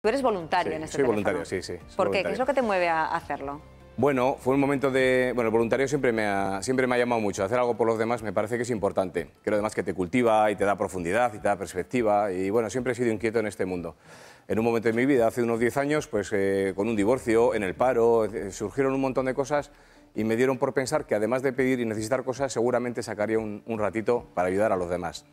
Tú eres voluntario en este Soy voluntario, sí, sí. ¿Por qué? ¿Qué es lo que te mueve a hacerlo? Bueno, fue un momento de... Bueno, el voluntario siempre me, ha, siempre me ha llamado mucho. Hacer algo por los demás me parece que es importante. Creo además que te cultiva y te da profundidad y te da perspectiva. Y bueno, siempre he sido inquieto en este mundo. En un momento de mi vida, hace unos 10 años, pues eh, con un divorcio, en el paro, surgieron un montón de cosas y me dieron por pensar que además de pedir y necesitar cosas, seguramente sacaría un ratito para ayudar a los demás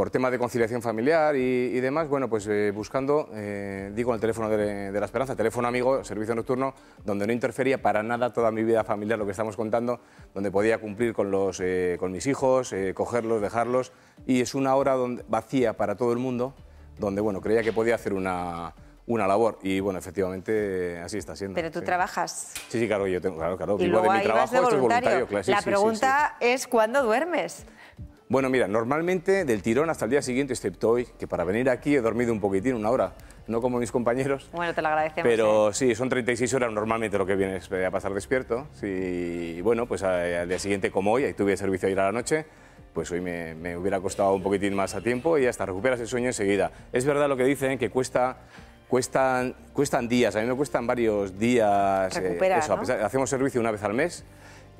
por temas de conciliación familiar y, demás, bueno, pues eh, buscando, eh, digo, el teléfono de, la esperanza, teléfono amigo, servicio nocturno, donde no interfería para nada toda mi vida familiar, lo que estamos contando, donde podía cumplir con, los, eh, con mis hijos, cogerlos, dejarlos, y es una hora donde, vacía para todo el mundo, donde, bueno, creía que podía hacer una, una labor. Y bueno, efectivamente así está siendo. Pero tú trabajas. Sí, sí, claro, yo tengo, claro, claro. vivo de mi trabajo, de voluntario. La pregunta es: ¿cuándo duermes? Bueno, mira, normalmente del tirón hasta el día siguiente, excepto hoy, que para venir aquí he dormido un poquitín, una hora, no como mis compañeros. Bueno, te lo agradecemos. Pero ¿eh? sí, son 36 horas normalmente lo que vienes eh, a pasar despierto. Y bueno, pues eh, al día siguiente, como hoy, ahí tuve servicio ir a la noche, pues hoy me, hubiera costado un poquitín más a tiempo y hasta recuperas el sueño enseguida. Es verdad lo que dicen, que cuesta... Cuestan, cuestan días, a mí me cuestan varios días. hacemos servicio una vez al mes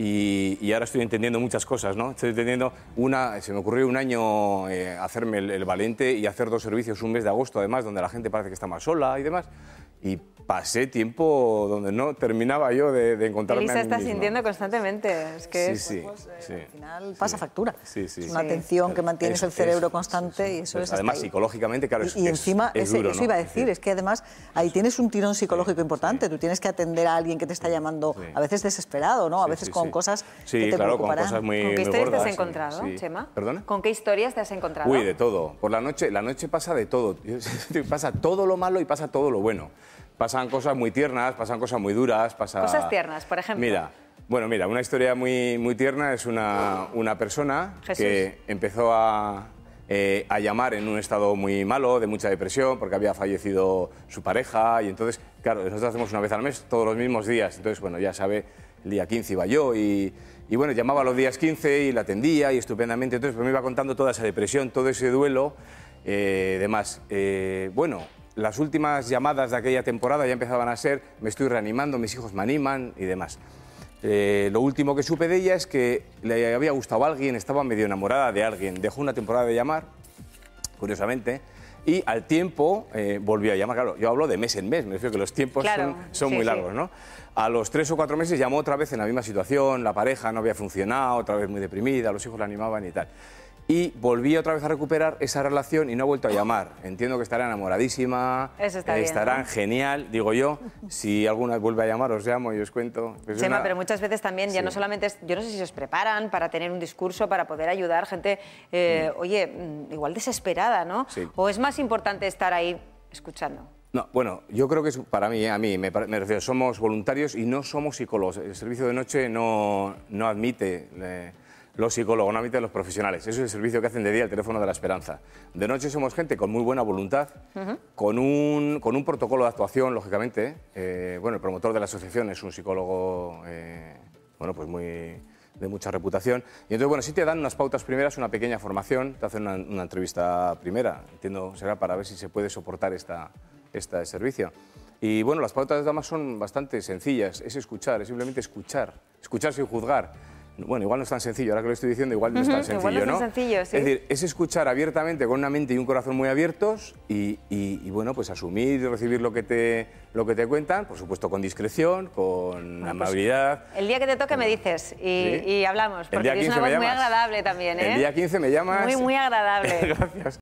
y, ahora estoy entendiendo muchas cosas, ¿no? Estoy entendiendo una, se me ocurrió un año eh, hacerme el, valente y hacer dos servicios un mes de agosto, además, donde la gente parece que está más sola y demás. Y pasé tiempo donde no terminaba yo de, de encontrarme Elisa a está sintiendo constantemente. Es que sí, pues, eh, sí, al final pasa factura. es una atención que mantienes el cerebro constante y eso pues es... Además, psicológicamente, claro, es, Y, encima, eso iba a decir, es que además ahí tienes un tirón psicológico importante. Tú tienes que atender a alguien que te está llamando a veces desesperado, ¿no? A veces con cosas que te claro, Con, ¿Con qué historias te has encontrado, Chema? ¿Con qué historias te has encontrado? Uy, de todo. Por la noche, la noche pasa de todo. Pasa todo lo malo y pasa todo lo bueno pasan cosas muy tiernas, pasan cosas muy duras, pasan... Cosas tiernas, por ejemplo. Mira, bueno, mira, una historia muy, muy tierna es una, persona que empezó eh, a, llamar en un estado muy malo, de mucha depresión, porque había fallecido su pareja. Y entonces, claro, nosotros hacemos una vez al mes, todos los mismos días. Entonces, bueno, ya sabe, el día 15 iba yo y, bueno, llamaba los días 15 y la atendía y estupendamente. Entonces, pues me iba contando toda esa depresión, todo ese duelo. Eh, demás, eh, bueno, las últimas llamadas de aquella temporada ya empezaban a ser, me estoy reanimando, mis hijos me animan y demás. Eh, lo último que supe de ella es que le había gustado a alguien, estaba medio enamorada de alguien, dejó una temporada de llamar, curiosamente, y al tiempo eh, volvió a llamar. Claro, yo hablo de mes en mes, me refiero que los tiempos son, muy largos, ¿no? A los tres o cuatro meses llamó otra vez en la misma situación, la pareja no había funcionado, otra vez muy deprimida, los hijos la animaban y tal y volví otra vez a recuperar esa relación y no ha vuelto a llamar. Entiendo que estará enamoradísima, estarán genial, digo yo. Si alguna vuelve a llamar, os llamo y os cuento. Pues pero muchas veces también, ya no solamente, yo no sé si se preparan para tener un discurso, para poder ayudar gente, eh, mm. oye, mm, igual desesperada, ¿no? Sí. ¿O es más importante estar ahí escuchando? No, bueno, yo creo que para mí, eh, a mí, me, refiero, somos voluntarios y no somos psicólogos. El servicio de noche no, no admite... Eh, los psicólogos, mí mitad de los profesionales. Eso es el servicio que hacen de día el teléfono de la esperanza. De noche somos gente con muy buena voluntad, con, un, con un protocolo de actuación, lógicamente. Eh, bueno, el promotor de la asociación es un psicólogo, eh, bueno, pues muy de mucha reputación. Y entonces, bueno, sí te dan unas pautas primeras, una pequeña formación, te hacen una, entrevista primera, entiendo, será para ver si se puede soportar esta, este servicio. Y bueno, las pautas de damas son bastante sencillas, es escuchar, es simplemente escuchar, escuchar sin juzgar bueno, igual no es tan sencillo, ahora que lo estoy diciendo, igual no es tan sencillo, no, Es, decir, es escuchar abiertamente, con una mente y un corazón muy abiertos y, bueno, pues asumir y recibir lo que, te, lo que te cuentan, por supuesto con discreción, con pues amabilidad. el día que te toque me dices y, hablamos, porque es una voz muy agradable también, ¿eh? El día 15 me llamas. Muy, muy agradable. Gracias.